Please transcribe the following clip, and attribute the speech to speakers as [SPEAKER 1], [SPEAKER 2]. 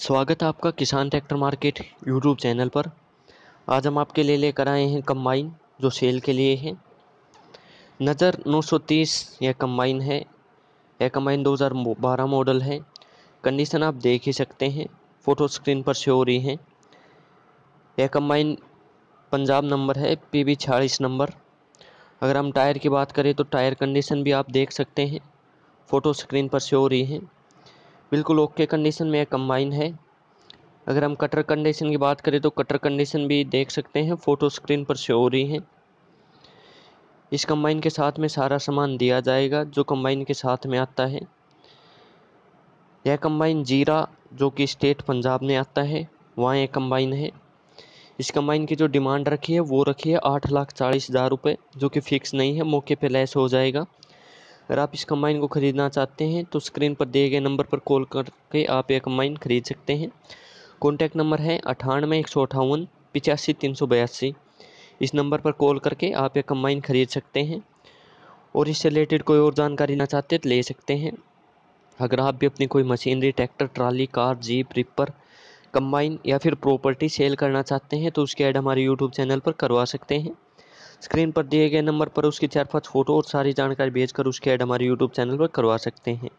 [SPEAKER 1] स्वागत है आपका किसान ट्रैक्टर मार्केट यूट्यूब चैनल पर आज हम आपके लिए लेकर आए हैं कम्बाइन जो सेल के लिए है नज़र 930 यह कम्बाइन है यह कम्बाइन 2012 मॉडल है कंडीशन आप देख ही सकते हैं फ़ोटो स्क्रीन पर शो हो रही है यह कम्बाइन पंजाब नंबर है पी बी छियालीस नंबर अगर हम टायर की बात करें तो टायर कंडीशन भी आप देख सकते हैं फ़ोटो स्क्रीन पर शो हो रही है बिल्कुल ओके कंडीशन में कम्बाइन है अगर हम कटर कंडीशन की बात करें तो कटर कंडीशन भी देख सकते हैं फ़ोटो स्क्रीन पर शो हो रही है इस कंबाइन के साथ में सारा सामान दिया जाएगा जो कंबाइन के साथ में आता है यह कंबाइन जीरा जो कि स्टेट पंजाब में आता है वहाँ यह कंबाइन है इस कंबाइन की जो डिमांड रखी है वो रखी है आठ लाख चालीस हज़ार रुपये जो कि फ़िक्स नहीं है मौके पे लेस हो जाएगा अगर आप इस कम्बाइन को ख़रीदना चाहते हैं तो स्क्रीन पर दिए गए नंबर पर कॉल करके आप यह कम्बाइन ख़रीद सकते हैं कॉन्टैक्ट नंबर है अठानवे एक सौ अठावन पिचासी तीन सौ बयासी इस नंबर पर कॉल करके आप यह कम्बाइन ख़रीद सकते हैं और इससे रिलेटेड कोई और जानकारी ना चाहते तो ले सकते हैं अगर आप भी अपनी कोई machinery tractor trolley car jeep reaper combine या फिर प्रॉपर्टी सेल करना चाहते हैं तो उसकी ऐड हमारे यूट्यूब चैनल पर करवा सकते हैं स्क्रीन पर दिए गए नंबर पर उसकी चार पाँच फ़ोटो और सारी जानकारी भेजकर उसकी ऐड हमारे यूट्यूब चैनल पर करवा सकते हैं